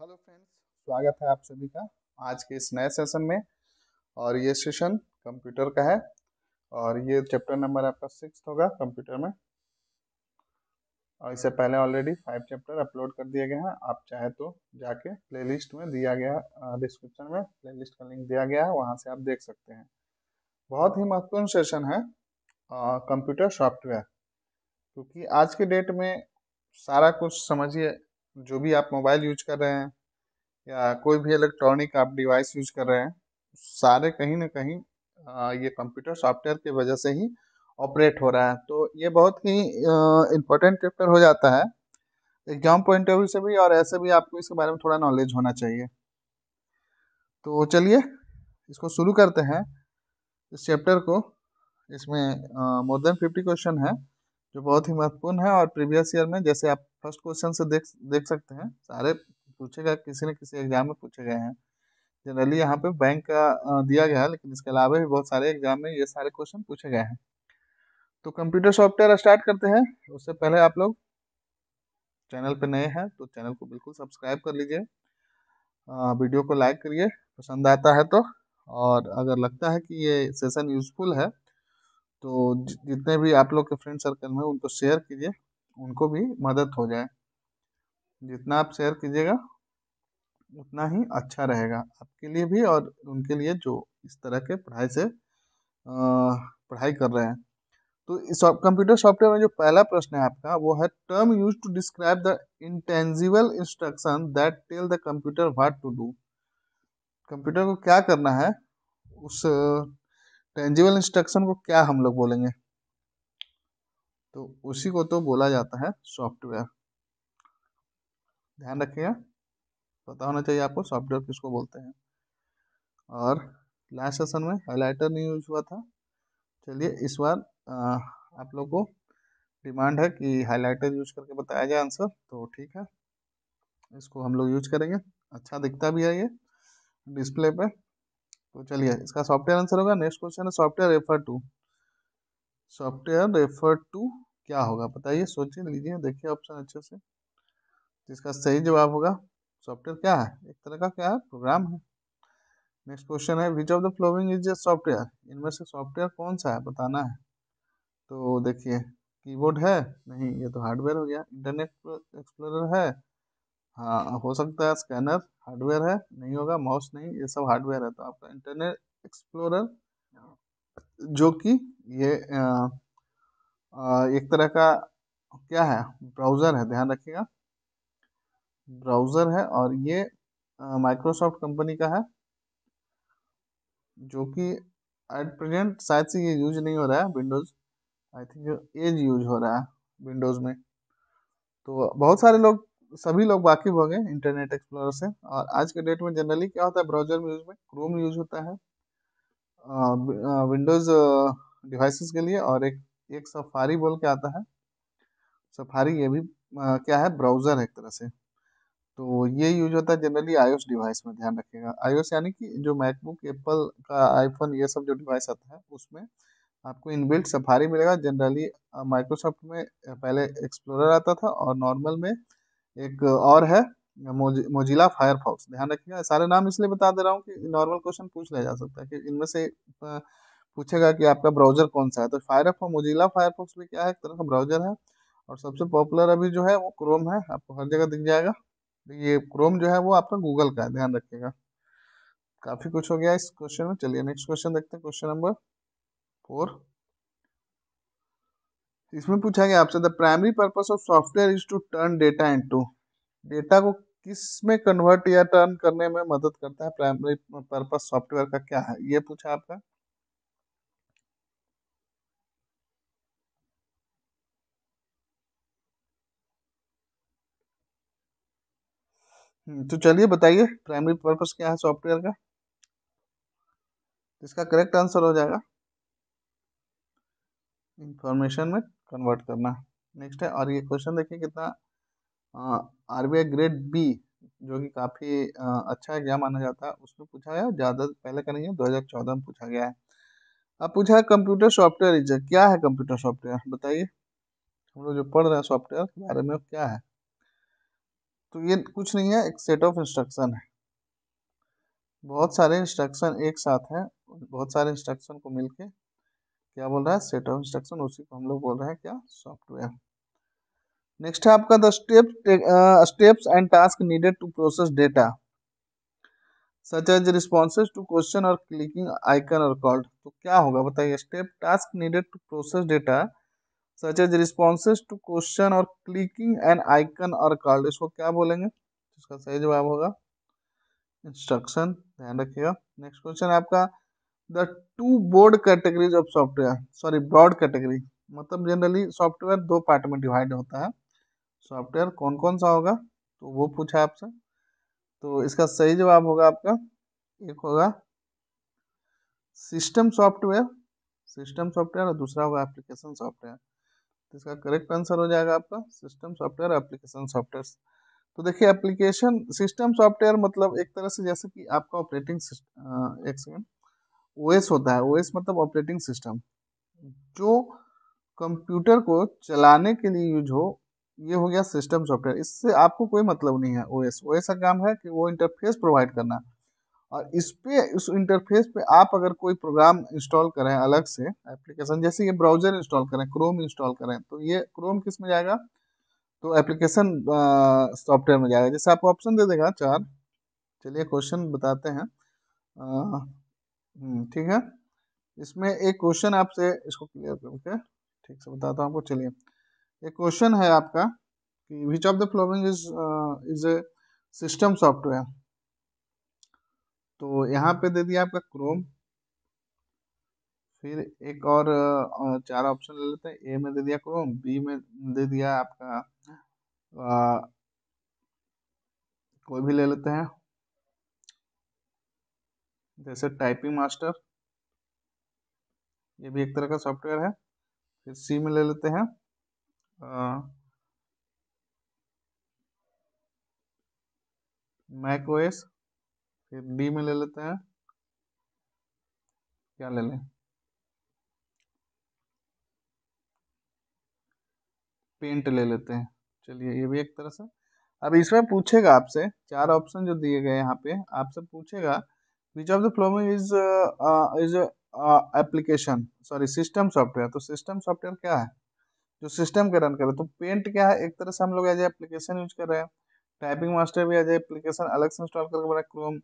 Hello friends स्वागत है आप सभी का आज के इस नए सेशन में और ये सेशन कंप्यूटर का है और ये चैप्टर नंबर आपका सिक्स होगा कंप्यूटर में और इससे पहले ऑलरेडी फाइव चैप्टर अपलोड कर दिए गए हैं आप चाहे तो जाके प्लेलिस्ट में दिया गया डिस्क्रिप्शन में प्लेलिस्ट का लिंक दिया गया है वहाँ से आप देख सकते हैं बहुत ही महत्वपूर्ण सेशन है कंप्यूटर सॉफ्टवेयर क्योंकि आज के डेट में सारा कुछ समझिए जो भी आप मोबाइल यूज कर रहे हैं या कोई भी इलेक्ट्रॉनिक आप डिवाइस यूज कर रहे हैं सारे कहीं ना कहीं ये कंप्यूटर सॉफ्टवेयर की वजह से ही ऑपरेट हो रहा है तो ये बहुत ही इम्पोर्टेंट चैप्टर हो जाता है एग्जाम पॉइंट ऑफ व्यू से भी और ऐसे भी आपको इसके बारे में थोड़ा नॉलेज होना चाहिए तो चलिए इसको शुरू करते हैं इस चैप्टर को इसमें मोर देन फिफ्टी क्वेश्चन है जो बहुत ही महत्वपूर्ण है और प्रीवियस ईयर में जैसे आप फर्स्ट क्वेश्चन से देख देख सकते हैं सारे पूछेगा किसी न किसी एग्जाम में पूछे गए हैं जनरली यहाँ पे बैंक का दिया गया है लेकिन इसके अलावा भी बहुत सारे एग्जाम में ये सारे क्वेश्चन पूछे गए हैं तो कंप्यूटर सॉफ्टवेयर स्टार्ट करते हैं उससे पहले आप लोग चैनल पर नए हैं तो चैनल को बिल्कुल सब्सक्राइब कर लीजिए वीडियो को लाइक करिए पसंद आता है तो और अगर लगता है कि ये सेशन यूज़फुल है तो जितने भी आप लोग के फ्रेंड सर्कल में उनको शेयर कीजिए उनको भी मदद हो जाए जितना आप शेयर कीजिएगा उतना ही अच्छा रहेगा आपके लिए भी और उनके लिए जो इस तरह के पढ़ाई से पढ़ाई कर रहे हैं तो इस कंप्यूटर सॉफ्टवेयर में जो पहला प्रश्न है आपका वो है term use to describe the intangible instruction that tell the computer what to do computer को क्या करना है उस टेंजिबल इंस्ट्रक्शन को क्या हम लोग बोलेंगे तो उसी को तो बोला जाता है सॉफ्टवेयर ध्यान रखिएगा पता होना चाहिए आपको सॉफ्टवेयर किसको बोलते हैं और लास्ट सेशन में हाईलाइटर नहीं यूज हुआ था चलिए इस बार आप लोग को डिमांड है कि हाईलाइटर यूज करके बताया जाए आंसर तो ठीक है इसको हम लोग यूज करेंगे अच्छा दिखता भी है ये डिस्प्ले पे तो चलिए इसका सॉफ्टवेयर आंसर होगा नेक्स्ट क्वेश्चन है software refer to software refer to क्या होगा बताइए सोचिए लीजिए देखिए ऑप्शन अच्छे से जिसका सही जवाब होगा सॉफ्टवेयर क्या है एक तरह का क्या है प्रोग्राम है नेक्स्ट क्वेश्चन है which of the following is a software इनमें से सॉफ्टवेयर कौन सा है बताना है तो देखिए कीबोर्ड है नहीं ये तो हार्डवेयर हो गया इंटरनेट एक्सप्लोरर है हाँ हो सकता है स्कैनर हार्डवेयर है नहीं होगा माउस नहीं ये सब हार्डवेयर है तो आपका इंटरनेट एक्सप्लोरर जो कि ये आ, आ, एक तरह का क्या है ब्राउज़र है ध्यान रखिएगा ब्राउज़र है और ये माइक्रोसॉफ्ट कंपनी का है जो कि एट प्रेजेंट शायद से ये यूज नहीं हो रहा है Windows I think as use हो रहा है विंडोज़ में तो बहुत सारे लोग सभी लोग वाकिफ होंगे इंटरनेट एक्सप्लोरर से और आज के डेट में जनरली क्या होता है ब्राउजर में यूज में क्रोम यूज होता है विंडोज़ डिवाइसेस के लिए और एक एक सफारी बोल के आता है सफारी ये भी आ, क्या है ब्राउज़र है एक तरह से तो ये यूज होता है जनरली आईओएस डिवाइस में ध्यान रखिएगा आईओएस यानी कि जो मैकबुक एप्पल का आईफोन ये सब जो डिवाइस आता है उसमें आपको इनबिल्ट सफारी मिलेगा जनरली माइक्रोसॉफ्ट में पहले एक्सप्लोरर आता था और नॉर्मल में एक और है मोजिला फायरफॉक्स ध्यान रखिएगा सारे नाम इसलिए बता दे रहा हूँ कि नॉर्मल क्वेश्चन पूछ लिया जा सकता है कि इनमें से पूछेगा कि आपका ब्राउजर कौन सा है तो फायरफॉक्स मोजिला फायरफॉक्स भी क्या है एक तरह का ब्राउजर है और सबसे पॉपुलर अभी जो है वो क्रोम है आपको हर जगह दिख जाएगा ये क्रोम जो है वो आपका गूगल का है ध्यान रखिएगा काफ़ी कुछ हो गया इस क्वेश्चन में चलिए नेक्स्ट क्वेश्चन देखते हैं क्वेश्चन नंबर फोर इसमें पूछा गया आपसे the primary purpose of software is to turn data into data को किस में कन्वर्ट या टर्न करने में मदद करता है प्राइमरी पर्पस सॉफ्टवेयर का क्या है ये पूछा आपका हम्म, तो चलिए बताइए प्राइमरी पर्पस क्या है सॉफ्टवेयर का इसका करेक्ट आंसर हो जाएगा इंफॉर्मेशन में कन्वर्ट करना नेक्स्ट है और ये क्वेश्चन देखिए कितना आर बी ग्रेड बी जो कि काफ़ी अच्छा एग्जाम माना जाता है उसमें पूछा गया ज़्यादा पहले का नहीं है 2014 में पूछा गया है अब पूछा है कंप्यूटर सॉफ्टवेयर इज क्या है कंप्यूटर सॉफ्टवेयर बताइए हम लोग जो पढ़ रहे हैं सॉफ्टवेयर के बारे में क्या है तो ये कुछ नहीं है एक सेट ऑफ इंस्ट्रक्शन है बहुत सारे इंस्ट्रक्शन एक साथ हैं बहुत सारे इंस्ट्रक्शन को मिलके क्या बोल रहा है सेट ऑफ इंस्ट्रक्शन उसी को हम लोग बोल रहे हैं क्या सॉफ्टवेयर नेक्स्ट है आपका the step steps and task needed to process data such as responses to question और क्लिकिंग आइकन और कॉल्ड तो क्या होगा बताइए step task needed to process data such as responses to question और क्लिकिंग एंड आइकन और called इसको क्या बोलेंगे इसका सही जवाब होगा इंस्ट्रक्शन ध्यान रखिएगा नेक्स्ट क्वेश्चन आपका the two board categories of software sorry broad category मतलब जनरली सॉफ्टवेयर दो पार्ट में डिवाइड होता है सॉफ्टवेयर कौन कौन सा होगा तो वो पूछा आपसे तो इसका सही जवाब होगा आपका एक होगा सिस्टम सॉफ्टवेयर सिस्टम सॉफ्टवेयर और दूसरा होगा एप्लीकेशन सॉफ्टवेयर तो इसका करेक्ट आंसर हो जाएगा आपका सिस्टम सॉफ्टवेयर एप्लीकेशन सॉफ्टवेयर तो देखिए एप्लीकेशन सिस्टम सॉफ्टवेयर मतलब एक तरह से जैसे कि आपका ऑपरेटिंग सिस्टम एक सेकेंड ओएस होता है ओएस मतलब ऑपरेटिंग सिस्टम जो कंप्यूटर को चलाने के लिए यूज हो ये हो गया सिस्टम सॉफ्टवेयर इससे आपको कोई मतलब नहीं है ओएस ओएस का काम है कि वो इंटरफेस प्रोवाइड करना और इस पे उस इंटरफेस पे आप अगर कोई प्रोग्राम इंस्टॉल करें अलग से एप्लीकेशन जैसे ये ब्राउजर इंस्टॉल करें क्रोम इंस्टॉल करें तो ये क्रोम किस में जाएगा तो एप्लीकेशन सॉफ्टवेयर में जाएगा जैसे आपको ऑप्शन दे देगा चार चलिए क्वेश्चन बताते हैं हम्म, ठीक है इसमें एक क्वेश्चन आपसे इसको क्लियर करके ठीक से बताता हूँ आपको चलिए एक क्वेश्चन है आपका कि which of the following is is a system software तो यहाँ पे दे दिया आपका क्रोम फिर एक और uh, चार ऑप्शन ले लेते हैं ए में दे दिया क्रोम बी में दे दिया आपका आ, uh, कोई भी ले लेते हैं जैसे टाइपिंग मास्टर ये भी एक तरह का सॉफ्टवेयर है फिर सी में ले लेते हैं मैक ओएस फिर डी में ले लेते हैं क्या ले लें पेंट ले लेते हैं चलिए ये भी एक तरह से अब इसमें पूछेगा आपसे चार ऑप्शन जो दिए गए यहाँ पे आपसे पूछेगा which of the following is uh, uh, is application sorry system software तो सिस्टम सॉफ्टवेयर क्या है जो सिस्टम का रन करे तो पेंट क्या है एक तरह से हम लोग एज एप्लीकेशन यूज कर रहे हैं टाइपिंग मास्टर भी एज एप्लीकेशन अलग से इंस्टॉल करके बना क्रोम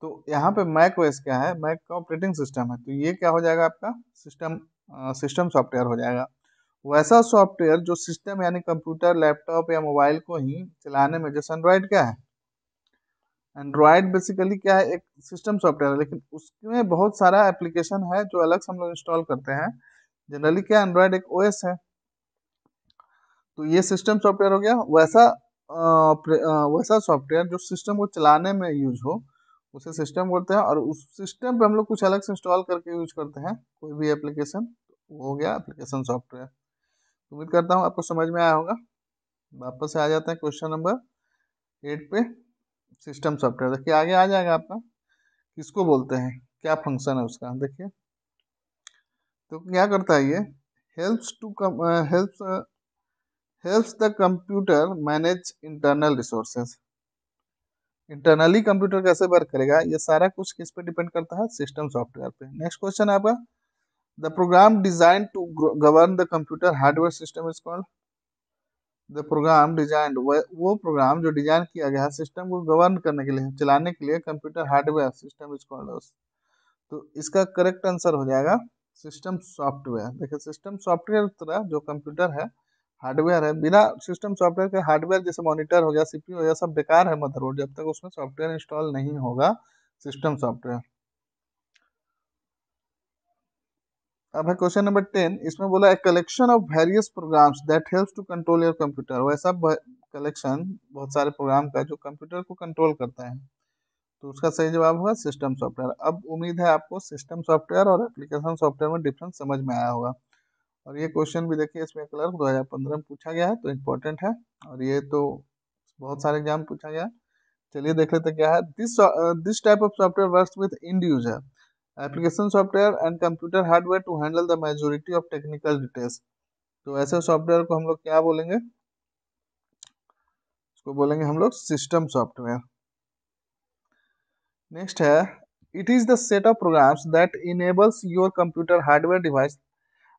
तो यहाँ पे मैक ओएस क्या है मैक का ऑपरेटिंग सिस्टम है तो ये क्या हो जाएगा आपका सिस्टम सिस्टम सॉफ्टवेयर हो जाएगा वैसा सॉफ्टवेयर जो सिस्टम यानी कंप्यूटर लैपटॉप या मोबाइल को ही चलाने में जैसे एंड्रॉयड क्या है एंड्रॉयड बेसिकली क्या है एक सिस्टम सॉफ्टवेयर है लेकिन उसमें बहुत सारा एप्लीकेशन है जो अलग से हम लोग इंस्टॉल करते हैं जनरली क्या एंड्रॉयड एक ओएस है तो ये सिस्टम सॉफ्टवेयर हो गया वैसा आ, वैसा सॉफ्टवेयर जो सिस्टम को चलाने में यूज हो उसे सिस्टम बोलते हैं और उस सिस्टम पे हम लोग कुछ अलग से इंस्टॉल करके यूज करते हैं कोई भी एप्लीकेशन तो वो हो गया एप्लीकेशन सॉफ्टवेयर उम्मीद करता हूँ आपको समझ में आया होगा वापस आ जाते हैं क्वेश्चन नंबर एट पे सिस्टम सॉफ्टवेयर देखिए आगे आ जाएगा आपका किसको बोलते हैं क्या फंक्शन है उसका देखिए तो क्या करता है ये helps to helps helps the computer manage internal resources internally computer कैसे वर्क करेगा ये सारा कुछ किस पे डिपेंड करता है सिस्टम सॉफ्टवेयर पे नेक्स्ट क्वेश्चन आपका the program design to govern the computer hardware system is called the program design वो प्रोग्राम जो डिजाइन किया गया है सिस्टम को गवर्न करने के लिए चलाने के लिए computer hardware system is called तो इसका करेक्ट आंसर हो जाएगा सिस्टम सॉफ्टवेयर देखिए सिस्टम सॉफ्टवेयर तरह जो कंप्यूटर है हार्डवेयर है बिना सिस्टम सॉफ्टवेयर के हार्डवेयर जैसे मॉनिटर हो गया सीपीयू हो गया सब बेकार है मदरबोर्ड जब तक उसमें सॉफ्टवेयर इंस्टॉल नहीं होगा सिस्टम सॉफ्टवेयर अब है क्वेश्चन नंबर टेन इसमें बोला है collection of various programs that helps to control your computer वैसा कलेक्शन बहुत सारे प्रोग्राम का जो कंप्यूटर को कंट्रोल करता है तो उसका सही जवाब होगा सिस्टम सॉफ्टवेयर अब उम्मीद है आपको सिस्टम सॉफ्टवेयर और एप्लीकेशन सॉफ्टवेयर में डिफरेंस समझ में आया होगा और ये क्वेश्चन भी देखिए इसमें क्लर्क दो हज़ार में पूछा गया है तो इम्पोर्टेंट है और ये तो बहुत सारे एग्जाम पूछा गया चलिए देख लेते क्या है this this type of software work with end user application software and computer hardware to handle the majority of technical details तो ऐसे सॉफ्टवेयर को हम लोग क्या बोलेंगे इसको बोलेंगे हम लोग सिस्टम सॉफ्टवेयर नेक्स्ट है it is the set of programs that enables your computer hardware device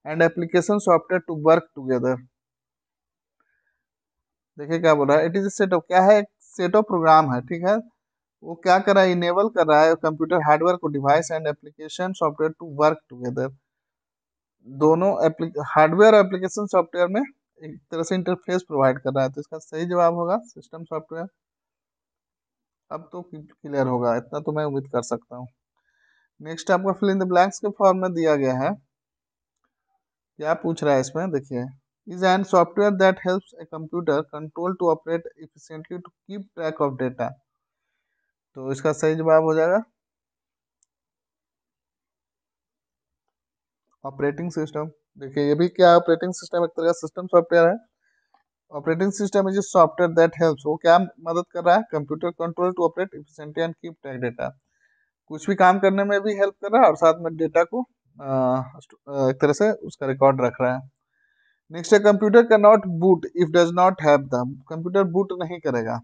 and application software to work together देखिए क्या बोल रहा है इट इज़ सेट ऑफ क्या है सेट ऑफ प्रोग्राम है ठीक है वो क्या कर रहा है इनेबल कर रहा है कंप्यूटर हार्डवेयर को device and application software to work together दोनों हार्डवेयर और एप्लीकेशन सॉफ्टवेयर में एक तरह से इंटरफेस प्रोवाइड कर रहा है तो इसका सही जवाब होगा सिस्टम सॉफ्टवेयर अब तो क्लियर होगा इतना तो मैं उम्मीद कर सकता हूँ नेक्स्ट आपका फिल इन द ब्लैंक्स के फॉर्म में दिया गया है क्या पूछ रहा है इसमें देखिए is an software that helps a computer control to operate efficiently to keep track of data तो इसका सही जवाब हो जाएगा ऑपरेटिंग सिस्टम देखिए ये भी क्या ऑपरेटिंग सिस्टम एक तरह का सिस्टम सॉफ्टवेयर है operating system is software that helps वो क्या मदद कर रहा है computer control to operate efficiently and keep track data कुछ भी काम करने में भी हेल्प कर रहा है और साथ में डेटा को एक तरह से उसका रिकॉर्ड रख रहा है नेक्स्ट है computer can not boot if does not have the computer boot नहीं करेगा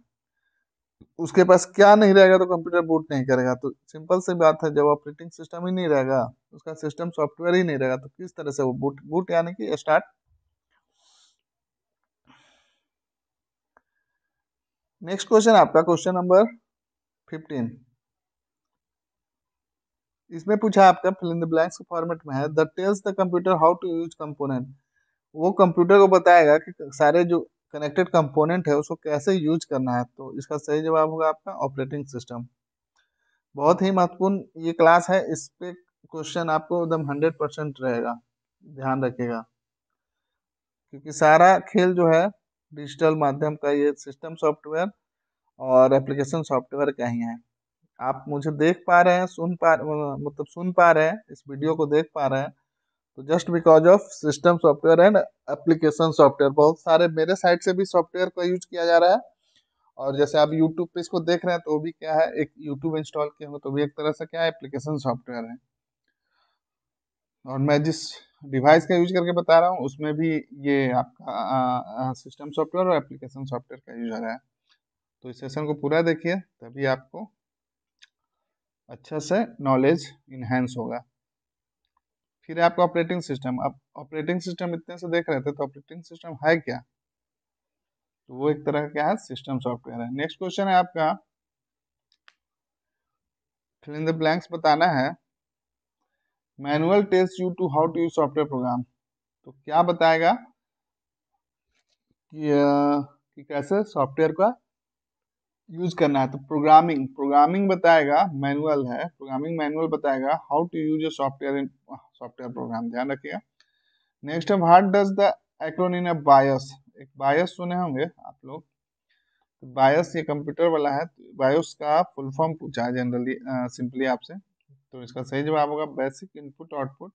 उसके पास क्या नहीं रहेगा तो कंप्यूटर बूट नहीं करेगा तो सिंपल सी बात है जब ऑपरेटिंग सिस्टम ही नहीं रहेगा उसका सिस्टम सॉफ्टवेयर ही नहीं रहेगा तो किस तरह से वो बूट बूट यानी कि स्टार्ट नेक्स्ट क्वेश्चन आपका क्वेश्चन नंबर फिफ्टीन इसमें पूछा आपका fill in the blanks format में है the tells the computer how to use component वो कंप्यूटर को बताएगा कि सारे जो कनेक्टेड कंपोनेंट है उसको कैसे यूज करना है तो इसका सही जवाब होगा आपका ऑपरेटिंग सिस्टम बहुत ही महत्वपूर्ण ये क्लास है इस पे क्वेश्चन आपको एकदम हंड्रेड परसेंट रहेगा ध्यान रखिएगा क्योंकि सारा खेल जो है डिजिटल माध्यम का ये सिस्टम सॉफ्टवेयर और एप्लीकेशन सॉफ्टवेयर का ही है आप मुझे देख पा रहे हैं सुन पा मतलब सुन पा रहे हैं इस वीडियो को देख पा रहे हैं तो just because of system software and application software बहुत सारे मेरे साइड से भी सॉफ्टवेयर का यूज किया जा रहा है और जैसे आप यूट्यूब पे इसको देख रहे हैं तो भी क्या है एक यूट्यूब इंस्टॉल किया हो तो भी एक तरह से क्या है एप्लीकेशन सॉफ्टवेयर है और मैं जिस डिवाइस का यूज करके बता रहा हूँ उसमें भी ये आपका सिस्टम सॉफ्टवेयर और एप्लीकेशन सॉफ्टवेयर का यूज आ रहा है तो इस सेशन को पूरा देखिए तभी आपको अच्छा से नॉलेज इन्हेंस होगा फिर आपका ऑपरेटिंग सिस्टम आप ऑपरेटिंग सिस्टम इतने से देख रहे थे तो ऑपरेटिंग सिस्टम है क्या तो वो एक तरह क्या है सिस्टम सॉफ्टवेयर है नेक्स्ट क्वेश्चन है आपका फिल इन द ब्लैंक्स बताना है manual test you to how to use software program तो क्या बताएगा कि, कि कैसे सॉफ्टवेयर का यूज करना है तो प्रोग्रामिंग प्रोग्रामिंग बताएगा मैनुअल है प्रोग्रामिंग मैनुअल बताएगा how to use your software software program ध्यान रखिएगा नेक्स्ट है वाट डज द एक्रोनिन बायस एक बायस सुने होंगे आप लोग तो बायस ये कंप्यूटर वाला है तो बायस का फुल फॉर्म पूछा है जनरली सिंपली आपसे तो इसका सही जवाब होगा basic input output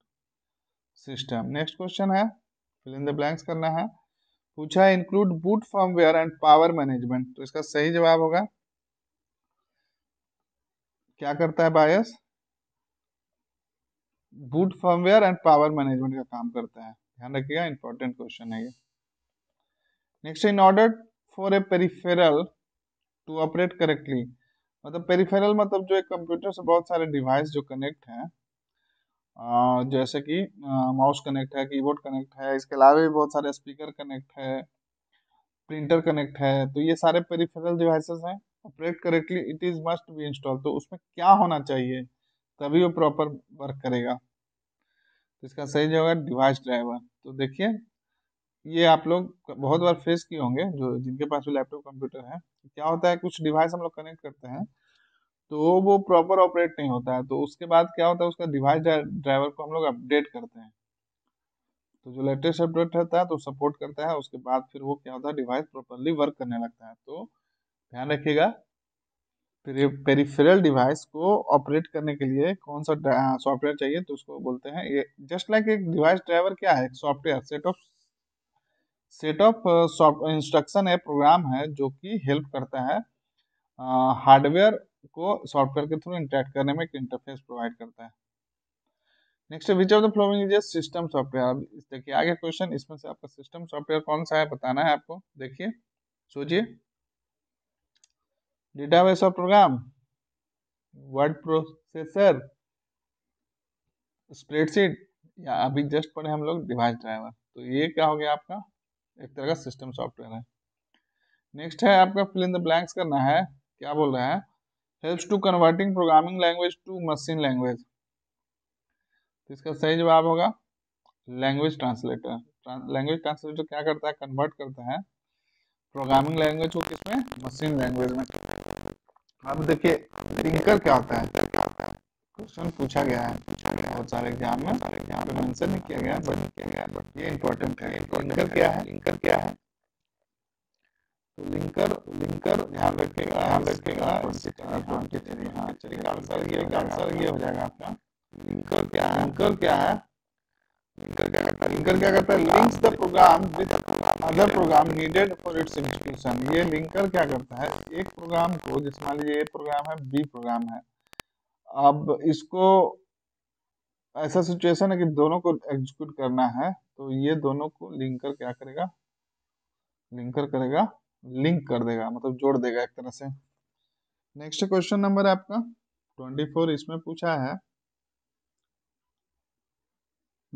system next question है फिल इन द ब्लैंक्स करना है पूछा है include boot firmware and power management तो इसका सही जवाब होगा क्या करता है BIOS good firmware and power management का काम करता है ध्यान रखिएगा इंपॉर्टेंट क्वेश्चन है ये next in order for a peripheral to operate correctly मतलब पेरीफेरल मतलब जो एक कंप्यूटर से बहुत सारे डिवाइस जो कनेक्ट हैं जैसे कि माउस कनेक्ट है कीबोर्ड कनेक्ट है इसके अलावा भी बहुत सारे स्पीकर कनेक्ट है प्रिंटर कनेक्ट है तो ये सारे पेरीफेरल डिवाइसेस हैं operate correctly it is must be install तो उसमें क्या होना चाहिए तभी वो प्रॉपर वर्क करेगा तो इसका सही जो होगा डिवाइस ड्राइवर तो देखिए ये आप लोग बहुत बार फेस किए होंगे जो जिनके पास भी लैपटॉप कंप्यूटर है क्या होता है कुछ डिवाइस हम लोग कनेक्ट करते हैं तो वो प्रॉपर ऑपरेट नहीं होता है तो उसके बाद क्या होता है उसका डिवाइस ड्राइवर को हम लोग अपडेट करते हैं तो जो लेटेस्ट अपडेट होता है तो सपोर्ट करता है उसके बाद फिर वो क्या होता है डिवाइस प्रॉपरली वर्क करने लगता है तो ध्यान रखिएगा पेरीफेरल डिवाइस को ऑपरेट करने के लिए कौन सा सॉफ्टवेयर हाँ, चाहिए तो उसको बोलते हैं ये जस्ट लाइक एक डिवाइस ड्राइवर क्या है software set of set of soft instruction है प्रोग्राम है जो कि हेल्प करता है हार्डवेयर uh, को सॉफ्टवेयर के थ्रू इंटरेक्ट करने में एक इंटरफेस प्रोवाइड करता है next which of the following is system software देखिए आगे क्वेश्चन इसमें से आपका सिस्टम सॉफ्टवेयर कौन सा है बताना है आपको देखिए सोचिए database of program, word processor, spreadsheet या अभी जस्ट पढ़े हम लोग डिवाइस ड्राइवर तो ये क्या हो गया आपका एक तरह का सिस्टम सॉफ्टवेयर है नेक्स्ट है आपका फिल इन द ब्लैंक्स करना है क्या बोल रहा है helps to converting programming language to machine language इसका सही जवाब होगा लैंग्वेज ट्रांसलेटर लैंग्वेज ट्रांसलेटर क्या करता है कन्वर्ट करता है प्रोग्रामिंग लैंग्वेज को किसमें मशीन लैंग्वेज में अब देखिए थिंकर क्या होता है क्वेश्चन पूछा गया है बहुत सारे एग्जाम में तो मेंशन नहीं किया गया बट किया गया बट ये इम्पोर्टेंट है थिंकर तो क्या है थिंकर क्या है तो लिंकर लिंकर ध्यान रखिएगा ध्यान रखिएगा ट्वेंटी थ्री हाँ चलिए आंसर ये आंसर ये हो जाएगा आपका लिंकर क्या है लिंकर क्या है लिंकर क्या करता है लिंकर क्या करता है links the program with other program needed for its execution ये लिंकर क्या करता है एक प्रोग्राम को जिस मान लीजिए ए प्रोग्राम है बी प्रोग्राम है अब इसको ऐसा सिचुएशन है कि दोनों को एग्जीक्यूट करना है तो ये दोनों को लिंकर क्या करेगा लिंकर करेगा लिंक कर देगा मतलब जोड़ देगा एक तरह से नेक्स्ट क्वेश्चन नंबर है आपका 24 इसमें पूछा है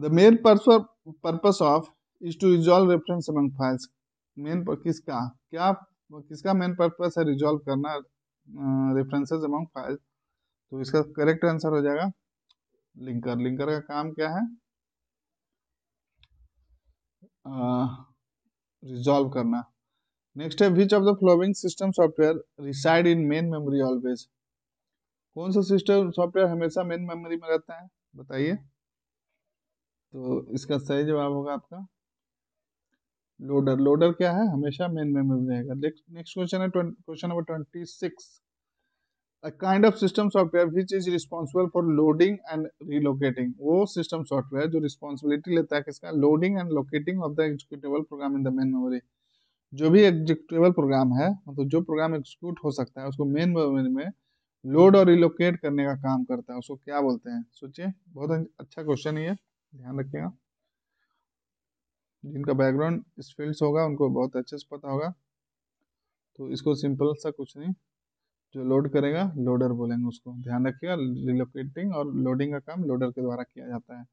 the main purpose of is to resolve reference among files main किसका क्या किसका मेन पर्पस है रिजॉल्व करना रेफरेंसेज अमंग फाइल्स तो इसका करेक्ट आंसर हो जाएगा लिंकर लिंकर का काम क्या है रिजॉल्व uh, करना नेक्स्ट है which of the following system software reside in main memory always कौन सा सिस्टम सॉफ्टवेयर हमेशा मेन मेमोरी में रहता है बताइए तो इसका सही जवाब होगा आपका लोडर लोडर क्या है हमेशा मेन में रहेगा नेक्स्ट क्वेश्चन है question number twenty six a kind of system software which is responsible for loading and relocating वो सिस्टम सॉफ्टवेयर जो रिस्पॉन्सिबिलिटी लेता है किसका loading and locating of the executable program in the main memory जो भी executable programme है मतलब तो जो प्रोग्राम एग्जीक्यूट हो सकता है उसको मेन मेमोरी में लोड और रिलोकेट करने का काम करता है उसको क्या बोलते हैं सोचिए बहुत अच्छा क्वेश्चन ही है ध्यान रखिएगा जिनका बैकग्राउंड इस फील्ड्स होगा उनको बहुत अच्छे से पता होगा तो इसको सिंपल सा कुछ नहीं जो लोड करेगा लोडर बोलेंगे उसको ध्यान रखिएगा रिलोकेटिंग और लोडिंग का काम लोडर के द्वारा किया जाता है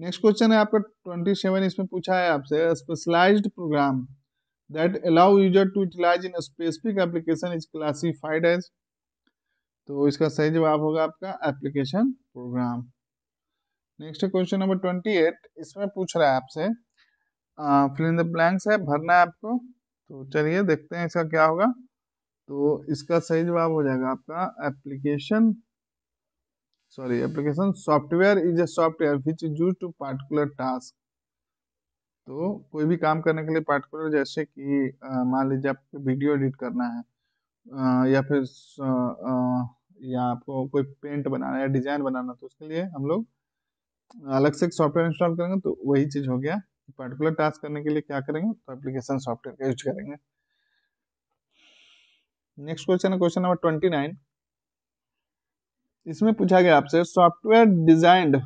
नेक्स्ट क्वेश्चन है आपका ट्वेंटी सेवन इसमें पूछा है आपसे specialize program that allow user to utilize in specific application is classified as तो इसका सही जवाब होगा आपका application program next question number twenty eight इसमें पूछ रहा है आपसे फिल इन द ब्लैंक्स है भरना है आपको तो चलिए देखते हैं इसका क्या होगा तो इसका सही जवाब हो जाएगा आपका application sorry application software is a software which is use to particular task तो कोई भी काम करने के लिए पार्टिकुलर जैसे कि मान लीजिए आपको वीडियो एडिट करना है आ, या फिर आ, या आपको कोई पेंट बनाना है या डिजाइन बनाना तो उसके लिए हम लोग अलग से एक सॉफ्टवेयर इंस्टॉल करेंगे तो वही चीज़ हो गया पर्टिकुलर टास्क करने के लिए क्या करेंगे तो एप्लीकेशन सॉफ्टवेयर का यूज करेंगे नेक्स्ट क्वेश्चन है क्वेश्चन नंबर ट्वेंटी नाइन इसमें पूछा गया आपसे software designed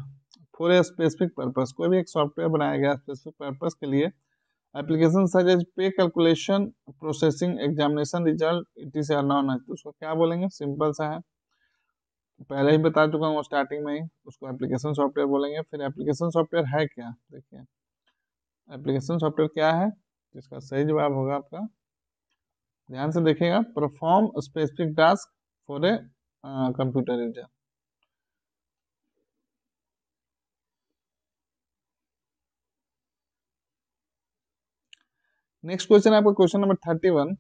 for a specific purpose कोई भी एक सॉफ्टवेयर बनाया गया स्पेसिफिक पर्पस के लिए एप्लीकेशन सज पे कैलकुलेशन प्रोसेसिंग एग्जामिनेशन रिजल्ट इटी से नॉन तो उसको क्या बोलेंगे सिंपल सा है पहले ही बता चुका हूँ स्टार्टिंग में ही उसको एप्लीकेशन सॉफ्टवेयर बोलेंगे फिर एप्लीकेशन सॉफ्टवेयर है क्या देखिए एप्लीकेशन सॉफ्टवेयर क्या है जिसका सही जवाब होगा आपका ध्यान से देखिएगा perform specific task for a computer user next question है आपका question number thirty one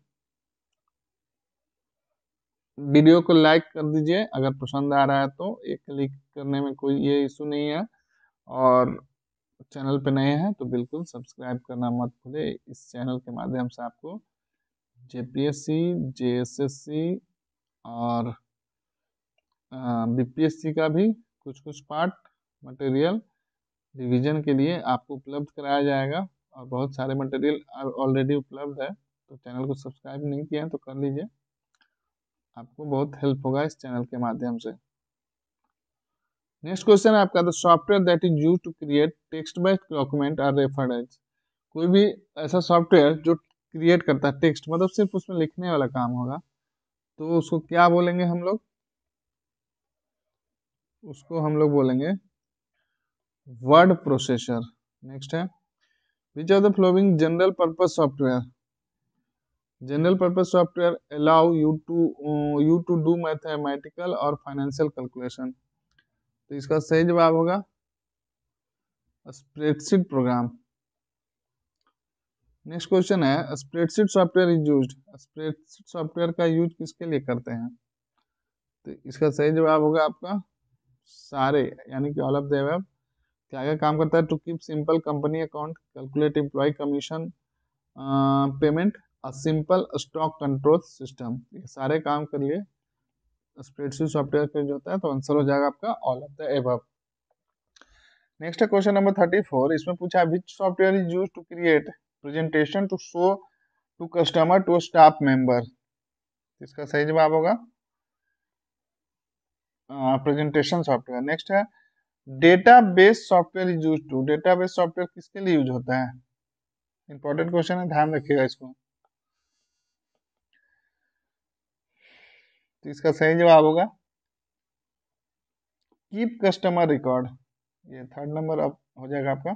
video को लाइक कर दीजिए अगर पसंद आ रहा है तो एक क्लिक करने में कोई ये इशू नहीं है और चैनल पे नए हैं तो बिल्कुल सब्सक्राइब करना मत भूले इस चैनल के माध्यम से आपको जे पी और बी का भी कुछ कुछ पार्ट मटेरियल रिवीजन के लिए आपको उपलब्ध कराया जाएगा और बहुत सारे मटेरियल ऑलरेडी उपलब्ध है तो चैनल को सब्सक्राइब नहीं किया है तो कर लीजिए आपको बहुत हेल्प होगा इस चैनल के माध्यम से नेक्स्ट क्वेश्चन है आपका the software that is use to create text based document are referred as कोई भी ऐसा सॉफ्टवेयर जो क्रिएट करता है टेक्स्ट मतलब सिर्फ उसमें लिखने वाला काम होगा तो उसको क्या बोलेंगे हम लोग उसको हम लोग बोलेंगे वर्ड प्रोसेसर नेक्स्ट है which are the following general purpose software general purpose software allow you to you to do mathematical और फाइनेंशियल कैलकुलेशन तो इसका सही जवाब होगा स्प्रेडशीट प्रोग्राम नेक्स्ट क्वेश्चन है spreadsheet software is use spreadsheet software का use किसके लिए करते हैं तो इसका सही जवाब होगा आपका सारे यानी कि ऑल ऑफ द वेब क्या क्या काम करता है to keep simple company account calculate employ commission payment a simple stock control system ये सारे काम कर लिए स्प्रेडशीट सॉफ्टवेयर का जो होता है तो आंसर हो जाएगा आपका all of the above next है क्वेश्चन नंबर थर्टी फोर इसमें पूछा है which software is use to create presentation to show to customer to staff member इसका सही जवाब होगा प्रेजेंटेशन सॉफ्टवेयर नेक्स्ट है database software is use to database software किसके लिए यूज होता है इंपॉर्टेंट क्वेश्चन है ध्यान रखिएगा इसको तो इसका सही जवाब होगा कीप कस्टमर रिकॉर्ड ये थर्ड नंबर अब हो जाएगा आपका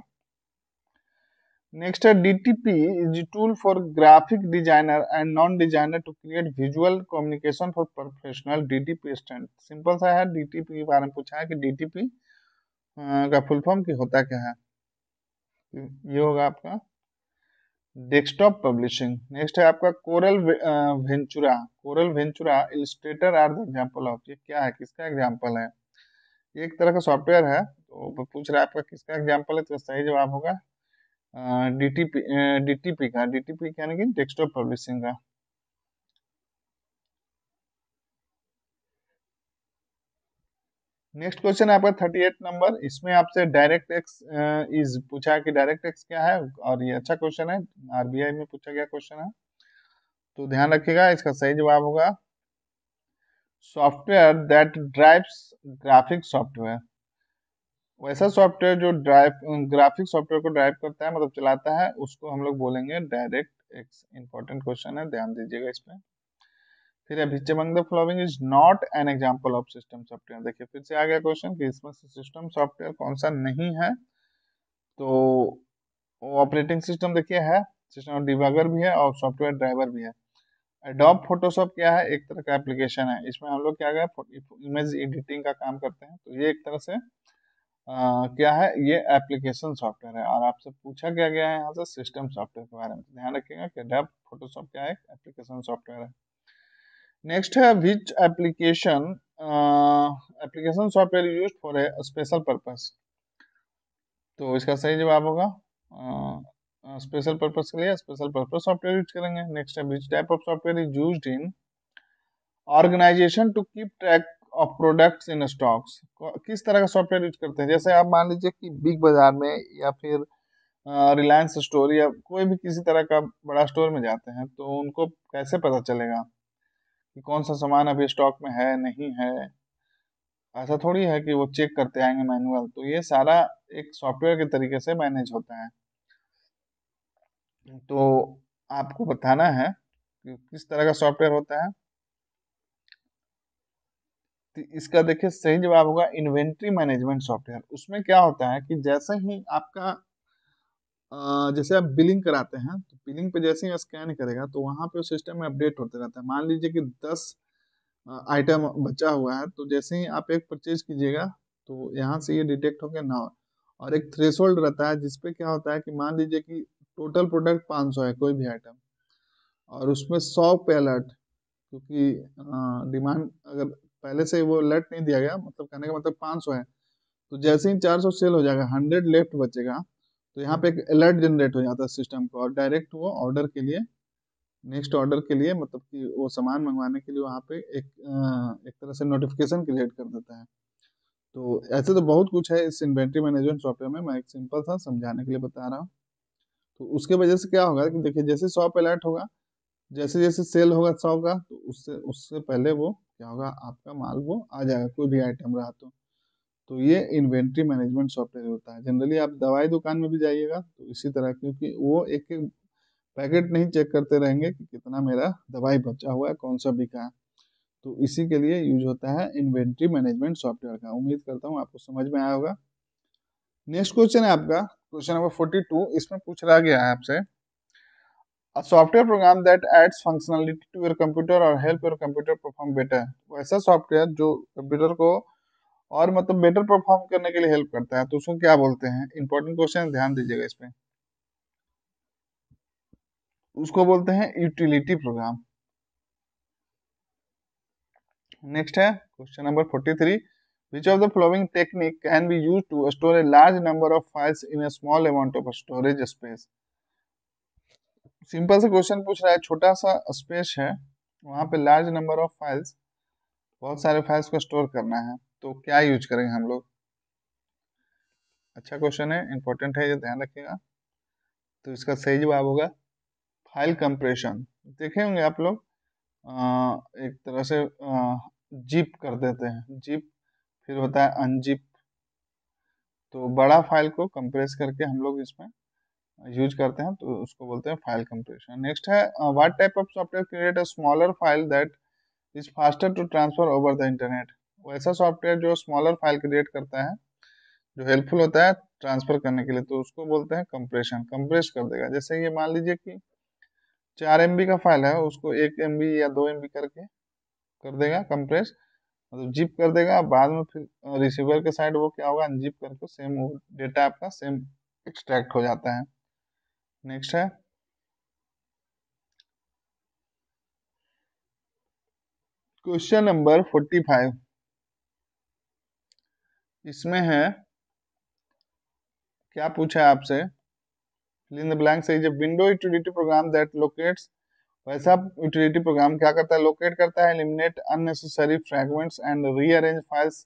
नेक्स्ट है D T P is tool for graphic designer and non designer to create visual communication for professional D T P stand simple सा है डी टी पी के बारे में पूछा है कि डी टी पी का फुल फॉर्म की होता क्या है ये होगा आपका डेस्कटॉप पब्लिशिंग नेक्स्ट है आपका Corel Ventura Corel Ventura illustrator are the example of ये क्या है किसका एग्जाम्पल है एक तरह का सॉफ्टवेयर है तो पूछ रहा है आपका किसका एग्जाम्पल है तो सही जवाब होगा D T P D T P का डी टी पी यानी कि डेस्कटॉप पब्लिशिंग का नेक्स्ट क्वेश्चन है आपका थर्टी एट नंबर इसमें आपसे डायरेक्ट टैक्स इज पूछा है कि डायरेक्ट टैक्स क्या है और ये अच्छा क्वेश्चन है आरबीआई में पूछा गया क्वेश्चन है तो ध्यान रखिएगा इसका सही जवाब होगा software that drives graphic software वैसा सॉफ्टवेयर जो ड्राइव ग्राफिक सॉफ्टवेयर को ड्राइव करता है मतलब चलाता है उसको हम लोग बोलेंगे डायरेक्ट एक्स इंपॉर्टेंट क्वेश्चन है ध्यान दीजिएगा इसमें फिर अभी among the following is not an example of system देखिए फिर से आ गया क्वेश्चन कि इसमें से सिस्टम सॉफ्टवेयर कौन सा नहीं है तो ऑपरेटिंग सिस्टम देखिए है सिस्टम डिबागर भी है और सॉफ्टवेयर ड्राइवर भी है एडॉप फोटोशॉप क्या है एक तरह का एप्लीकेशन है इसमें हम लोग क्या गया इमेज एडिटिंग का काम करते हैं तो ये एक तरह से आ, क्या है ये एप्लीकेशन सॉफ्टवेयर है और आपसे पूछा क्या गया है यहाँ से सिस्टम सॉफ्टवेयर के बारे में तो ध्यान रखिएगा कि डॉप फोटोशॉप क्या है एप्लीकेशन सॉफ्टवेयर है नेक्स्ट है which application application software use for a special purpose तो इसका सही जवाब होगा स्पेशल uh, पर्पस uh, के लिए स्पेशल पर्पस सॉफ्टवेयर यूज करेंगे नेक्स्ट है which type of software is use in organization to keep track of products in stocks किस तरह का सॉफ्टवेयर यूज करते हैं जैसे आप मान लीजिए कि बिग बाजार में या फिर रिलायंस uh, स्टोर या कोई भी किसी तरह का बड़ा स्टोर में जाते हैं तो उनको कैसे पता चलेगा कि कौन सा सामान अभी स्टॉक में है नहीं है ऐसा थोड़ी है कि वो चेक करते आएंगे मैनुअल तो ये सारा एक सॉफ्टवेयर के तरीके से मैनेज होता है तो आपको बताना है कि किस तरह का सॉफ्टवेयर होता है तो इसका देखिए सही जवाब होगा इन्वेंट्री मैनेजमेंट सॉफ्टवेयर उसमें क्या होता है कि जैसे ही आपका जैसे आप बिलिंग कराते हैं तो बिलिंग पे जैसे ही स्कैन करेगा तो वहाँ पे उस सिस्टम में अपडेट होते रहता है मान लीजिए कि दस आइटम बचा हुआ है तो जैसे ही आप एक परचेज कीजिएगा तो यहाँ से ये डिटेक्ट होकर ना हो और एक थ्रेशोल्ड रहता है जिसपे क्या होता है कि मान लीजिए कि टोटल प्रोडक्ट पाँच है कोई भी आइटम और उसमें सौ पे अलर्ट क्योंकि डिमांड अगर पहले से वो अलर्ट नहीं दिया गया मतलब कहने का मतलब पाँच है तो जैसे ही 400 सेल हो जाएगा 100 लेफ्ट बचेगा तो यहाँ पे एक अलर्ट जनरेट हो जाता है सिस्टम को और डायरेक्ट वो ऑर्डर के लिए नेक्स्ट ऑर्डर के लिए मतलब कि वो सामान मंगवाने के लिए वहाँ पे एक एक तरह से नोटिफिकेशन क्रिएट कर देता है तो ऐसे तो बहुत कुछ है इस इन्वेंट्री मैनेजमेंट सॉफ्टवेयर में मैं एक सिंपल सा समझाने के लिए बता रहा हूँ तो उसके वजह से क्या होगा कि देखिए जैसे शॉप अलर्ट होगा जैसे जैसे सेल होगा शॉप का तो उससे उससे पहले वो क्या होगा आपका माल वो आ जाएगा कोई भी आइटम रहा तो तो ये इन्वेंट्री मैनेजमेंट सॉफ्टवेयर होता है जनरली आप दवाई दुकान में भी जाइएगा तो इसी तरह क्योंकि वो एक एक पैकेट नहीं चेक करते रहेंगे कि कितना मेरा दवाई बचा हुआ है कौन सा बिका है तो इसी के लिए यूज होता है इन्वेंट्री मैनेजमेंट सॉफ्टवेयर का उम्मीद करता हूँ आपको समझ में आया होगा नेक्स्ट क्वेश्चन है आपका क्वेश्चन नंबर फोर्टी टू इसमें पूछ रहा गया है आपसे software program that adds functionality to your computer और help your computer perform better better. वैसा सॉफ्टवेयर जो कंप्यूटर को और मतलब बेटर परफॉर्म करने के लिए हेल्प करता है तो उसको क्या बोलते हैं इंपॉर्टेंट क्वेश्चन ध्यान दीजिएगा इस पर उसको बोलते हैं यूटिलिटी प्रोग्राम नेक्स्ट है question number 43 which of the following technique can be used to store a large number of files in a small amount of storage space simple से क्वेश्चन पूछ रहा है छोटा सा स्पेस है वहां पे लार्ज नंबर ऑफ फाइल्स बहुत सारे फाइल्स को स्टोर करना है तो क्या यूज करेंगे हम लोग अच्छा क्वेश्चन है इंपॉर्टेंट है ये ध्यान रखिएगा तो इसका सही जवाब होगा फाइल कंप्रेशन देखे होंगे आप लोग एक तरह से जीप कर देते हैं जीप फिर होता है अनजिप तो बड़ा फाइल को कंप्रेस करके हम लोग इसमें यूज करते हैं तो उसको बोलते हैं फाइल कंप्रेशन नेक्स्ट है what type of software create a smaller file that is faster to transfer over the internet वो ऐसा सॉफ्टवेयर जो स्मॉलर फाइल क्रिएट करता है जो हेल्पफुल होता है ट्रांसफर करने के लिए तो उसको बोलते हैं कंप्रेशन कंप्रेस कर देगा जैसे ये मान लीजिए कि चार एम का फाइल है उसको एक एम या दो एम करके कर देगा कंप्रेस मतलब जिप कर देगा बाद में फिर रिसीवर के साइड वो क्या होगा अनजिप करके सेम वो डेटा आपका सेम एक्सट्रैक्ट हो जाता है नेक्स्ट है क्वेश्चन नंबर फोर्टी फाइव इसमें है क्या पूछा है आपसे इन द ब्लैंक सही जब window utility program that locates वैसा यूटिलिटी प्रोग्राम क्या करता है लोकेट करता है eliminate unnecessary fragments and rearrange files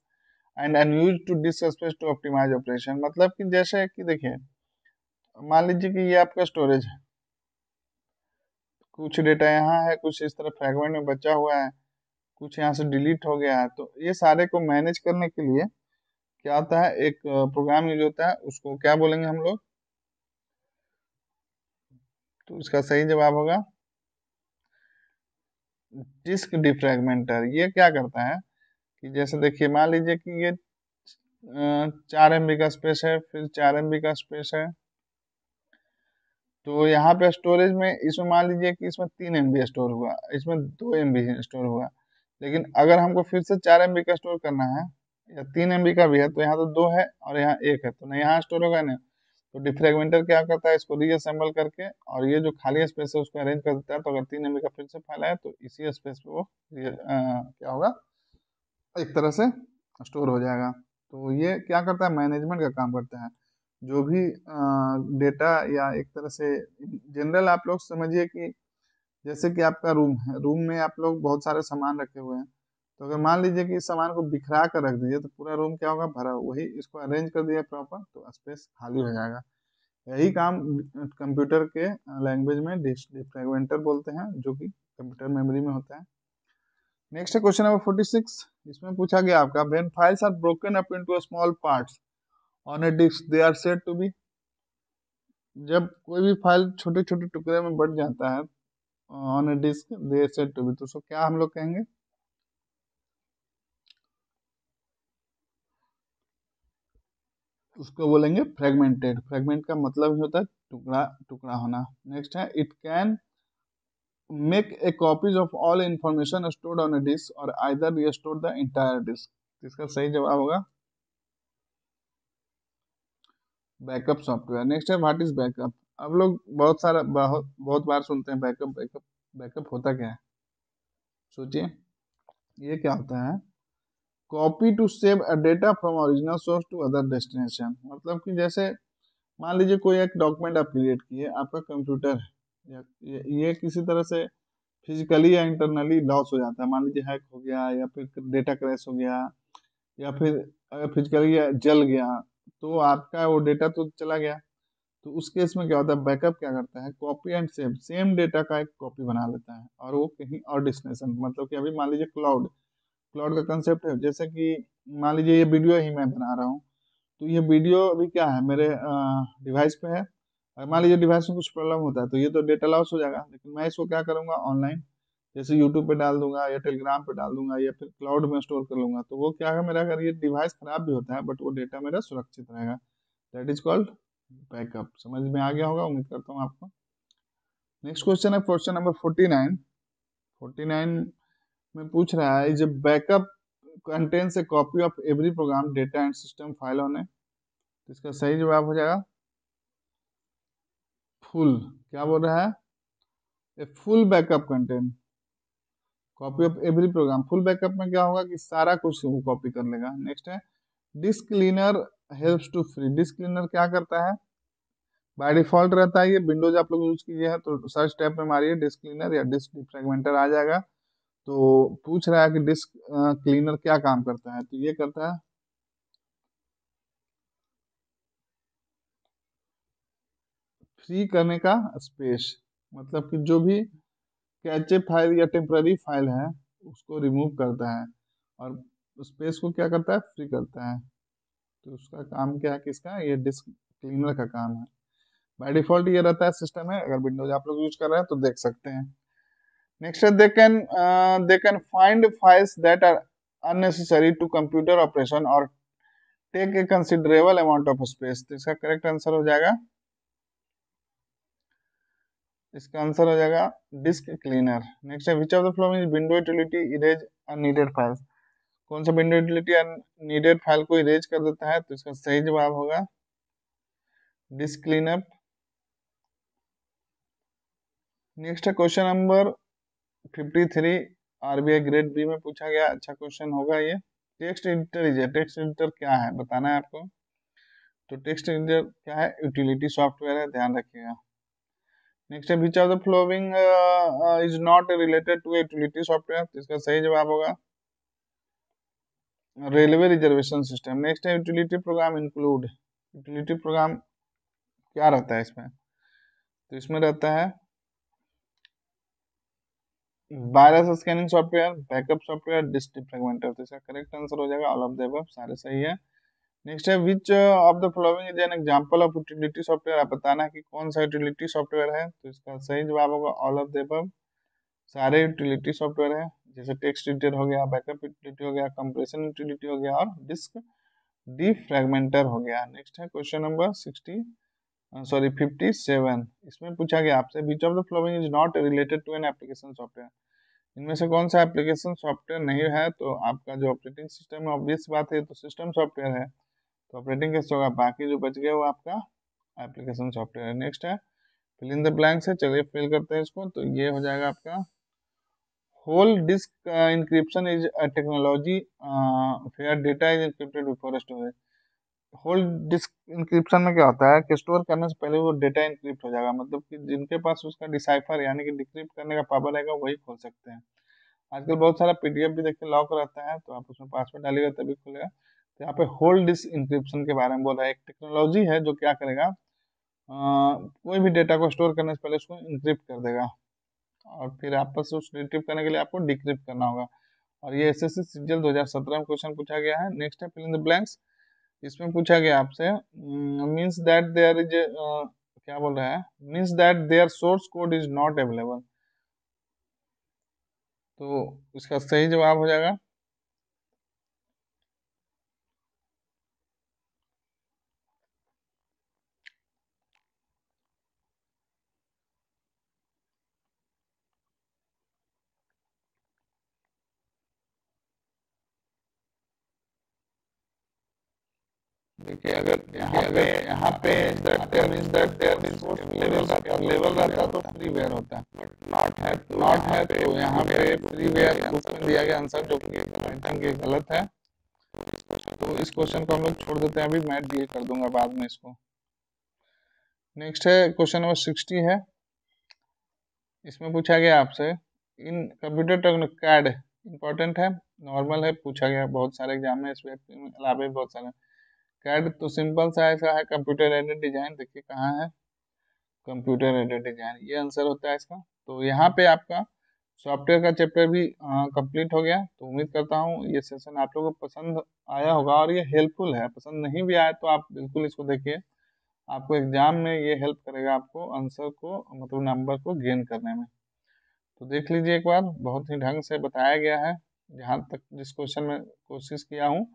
and unused to disk space to optimize operation मतलब कि जैसे कि देखिए मान लीजिए कि ये आपका स्टोरेज है कुछ डेटा यहाँ है कुछ इस तरह फ्रेगमेंट में बचा हुआ है कुछ यहाँ से डिलीट हो गया है तो ये सारे को मैनेज करने के लिए क्या होता है एक प्रोग्राम यूज होता है उसको क्या बोलेंगे हम लोग तो इसका सही जवाब होगा डिस्क डिफ्रेगमेंटर ये क्या करता है कि जैसे देखिए मान लीजिए कि ये चार एम का स्पेस है फिर चार एम का स्पेस है तो यहाँ पे स्टोरेज में इसमें मान लीजिए कि इसमें तीन एम स्टोर हुआ इसमें दो एम स्टोर हुआ लेकिन अगर हमको फिर से चार एम का स्टोर करना है या तीन एम का भी है तो यहाँ तो दो है और यहाँ एक है तो ना यहाँ स्टोर होगा ना तो डिफ्रेगमेंटर क्या करता है इसको रीअसेंबल करके और ये जो खाली स्पेस है उसको अरेंज कर देता है तो अगर तीन एम का फिर से फैला है तो इसी स्पेस पे वो आ, क्या होगा एक तरह से स्टोर हो जाएगा तो ये क्या करता है मैनेजमेंट का काम करता है जो भी डेटा या एक तरह से जनरल आप लोग समझिए कि जैसे कि आपका रूम है रूम में आप लोग बहुत सारे सामान रखे हुए हैं तो अगर मान लीजिए कि इस सामान को बिखरा कर रख दीजिए तो पूरा रूम क्या होगा भरा वही इसको अरेंज कर दिया प्रॉपर तो स्पेस खाली हो जाएगा यही हम्म। काम कंप्यूटर के लैंग्वेज में डिफ्रेगमेंटर बोलते हैं जो कि कंप्यूटर मेमोरी में होता है नेक्स्ट है क्वेश्चन नंबर फोर्टी सिक्स इसमें पूछा गया आपका when files are broken up into small parts on a disk they are set to be जब कोई भी फाइल छोटे छोटे टुकड़े में बट जाता है on a disk they are set to be तो उसको क्या हम लोग कहेंगे उसको बोलेंगे फ्रेगमेंटेड फ्रेगमेंट का मतलब ही होता है टुकड़ा टुकड़ा होना नेक्स्ट है it can make a copies of all information stored on a disk और either restore the entire disk इसका सही जवाब होगा बैकअप सॉफ्टवेयर नेक्स्ट है व्हाट इज बैकअप अब लोग बहुत सारा बहुत बहुत बार सुनते हैं बैकअप बैकअप बैकअप होता क्या है सोचिए ये क्या होता है copy to save a data from original source to other destination मतलब कि जैसे मान लीजिए कोई एक डॉक्यूमेंट आप क्रिएट किए आपका कंप्यूटर है ये किसी तरह से फिजिकली या इंटरनली लॉस हो जाता है मान लीजिए हैक हो गया या फिर डेटा क्रैश हो गया या फिर अगर फिजिकली जल गया तो आपका वो डेटा तो चला गया तो उस केस में क्या होता है बैकअप क्या करता है copy and save same data का एक कॉपी बना लेता है और वो कहीं और डेस्टिनेशन मतलब कि अभी मान लीजिए क्लाउड क्लाउड का कंसेप्ट है जैसे कि मान लीजिए ये वीडियो ही मैं बना रहा हूँ तो ये वीडियो अभी क्या है मेरे डिवाइस पे है मान लीजिए डिवाइस में कुछ प्रॉब्लम होता है तो ये तो डेटा लॉस हो जाएगा लेकिन मैं इसको क्या करूँगा ऑनलाइन जैसे यूट्यूब पे डाल दूंगा या टेलीग्राम पे डाल दूंगा या फिर क्लाउड में स्टोर कर लूंगा तो वो क्या है मेरा अगर ये डिवाइस खराब भी होता है बट वो डेटा मेरा सुरक्षित रहेगा दैट इज कॉल्ड बैकअप समझ में आ गया होगा उम्मीद करता हूँ आपको नेक्स्ट क्वेश्चन है question number forty nine forty nine में पूछ रहा है जब बैकअप कंटेंट से copy of every program data and system file होने तो इसका सही जवाब हो जाएगा फुल क्या बोल रहा है a full backup content copy of every program full backup में क्या होगा कि सारा कुछ वो कॉपी कर लेगा नेक्स्ट है disk cleaner helps to free disk cleaner क्या करता है बाय डिफॉल्ट रहता है ये विंडोज आप लोग यूज कीजिए तो सर्च टैब में मारिए डिस्क क्लीनर या डिस्क डिफ्रेगमेंटर आ जाएगा तो पूछ रहा है कि डिस्क क्लीनर क्या काम करता है तो ये करता है फ्री करने का स्पेस मतलब कि जो भी कैचे फाइल या टेम्प्ररी फाइल है उसको रिमूव करता है और स्पेस को क्या करता है फ्री करता है तो उसका काम क्या है किसका ये डिस्क क्लीनर का काम है बाय डिफॉल्ट ये रहता है सिस्टम है अगर विंडोज आप लोग यूज कर रहे हैं तो देख सकते हैं Next, they can uh, they can find files that are unnecessary to computer operation or take a considerable amount of space. तो इसका correct answer हो जाएगा इसका आंसर हो जाएगा डिस्क क्लीनर नेक्स्ट है which of the following window utility erase unneeded files कौन सा विंडो यूटिलिटी अननीडेड फाइल को इरेज कर देता है तो इसका सही जवाब होगा डिस्क क्लीनर नेक्स्ट है question number fifty three RBI grade B में पूछा गया अच्छा क्वेश्चन होगा ये text editor is text editor क्या है बताना है आपको तो टेक्स्ट एडिटर क्या है यूटिलिटी सॉफ्टवेयर है ध्यान रखिएगा नेक्स्ट है which of the following is not related to utility software इसका सही जवाब होगा रेलवे रिजर्वेशन सिस्टम नेक्स्ट है utility program include utility program क्या रहता है इसमें तो इसमें रहता है virus scanning software backup software disk defragmenter तो इसका करेक्ट आंसर हो जाएगा ऑल ऑफ द सारे सही है नेक्स्ट है which of the following is an example of utility software आप बताना कि कौन सा यूटिलिटी सॉफ्टवेयर है तो इसका सही जवाब होगा ऑल ऑफ द सारे यूटिलिटी सॉफ्टवेयर है जैसे टेक्स्ट एडिटर हो गया बैकअप यूटिलिटी हो गया कंप्रेशन यूटिलिटी हो गया और डिस्क डी हो गया नेक्स्ट है question number sixty sorry fifty seven इसमें पूछा गया आपसे which of the following is not related to an application software इनमें से कौन सा एप्लीकेशन सॉफ्टवेयर नहीं है तो आपका जो ऑपरेटिंग सिस्टम है ऑब्वियस बात है तो सिस्टम सॉफ्टवेयर है तो ऑपरेटिंग कैसे होगा बाकी जो बच गया वो आपका एप्लीकेशन सॉफ्टवेयर है नेक्स्ट है फिल इन द ब्लैंक्स है चलिए फिल करते हैं इसको तो ये हो जाएगा आपका whole disk encryption is a technology where data is encrypted before storage whole disk encryption में क्या होता है कि स्टोर करने से पहले वो डेटा इंक्रिप्ट हो जाएगा मतलब कि जिनके पास उसका डिसाइफर यानी कि डिक्रिप्ट करने का पावर रहेगा वही खोल सकते हैं आजकल बहुत सारा पी भी देखिए लॉक रहता है तो आप उसमें पासवर्ड डालिएगा तभी खुलेगा तो यहाँ पे होल डिस्क इंक्रिप्शन के बारे में बोल रहा है एक टेक्नोलॉजी है जो क्या करेगा आ, कोई भी डेटा को स्टोर करने से पहले उसको इंक्रिप्ट कर देगा और फिर आपस उस रिट्रीव करने के लिए आपको डिक्रिप्ट करना होगा और ये एस एस सी सीजल दो में क्वेश्चन पूछा गया है नेक्स्ट है फिल इन द ब्लैंक्स इसमें पूछा गया आपसे मीन्स दैट देयर इज क्या बोल रहा है means that their source code is not available तो इसका सही जवाब हो जाएगा कि अगर यहाँ पे यहाँ पे लेवल रहता तो फ्री वेयर होता है नॉट है नॉट है तो यहाँ पे फ्री वेयर उसमें दिया गया आंसर जो कि गलत है तो इस क्वेश्चन को हम लोग छोड़ देते हैं अभी मैं डी कर दूंगा बाद में इसको नेक्स्ट है क्वेश्चन नंबर सिक्सटी है इसमें पूछा गया आपसे in computer technology CAD important है नॉर्मल है पूछा गया बहुत सारे एग्जाम में इसमें अलावा बहुत सारे कैड तो सिंपल सा ऐसा है कंप्यूटर एडेड डिजाइन देखिए कहाँ है कंप्यूटर एडेड डिजाइन ये आंसर होता है इसका तो यहाँ पे आपका सॉफ्टवेयर का चैप्टर भी कंप्लीट हो गया तो उम्मीद करता हूँ ये सेशन आप लोगों को पसंद आया होगा और ये हेल्पफुल है पसंद नहीं भी आया तो आप बिल्कुल इसको देखिए आपको एग्जाम में ये हेल्प करेगा आपको आंसर को मतलब नंबर को गेन करने में तो देख लीजिए एक बार बहुत ही ढंग से बताया गया है जहाँ तक जिस क्वेश्चन में कोशिश किया हूँ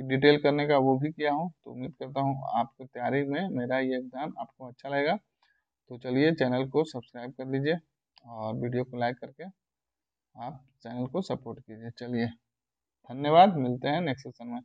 डिटेल करने का वो भी किया हूँ तो उम्मीद करता हूँ आपकी तैयारी में मेरा ये एग्जाम आपको अच्छा लगेगा तो चलिए चैनल को सब्सक्राइब कर लीजिए और वीडियो को लाइक करके आप चैनल को सपोर्ट कीजिए चलिए धन्यवाद मिलते हैं नेक्स्ट सेशन में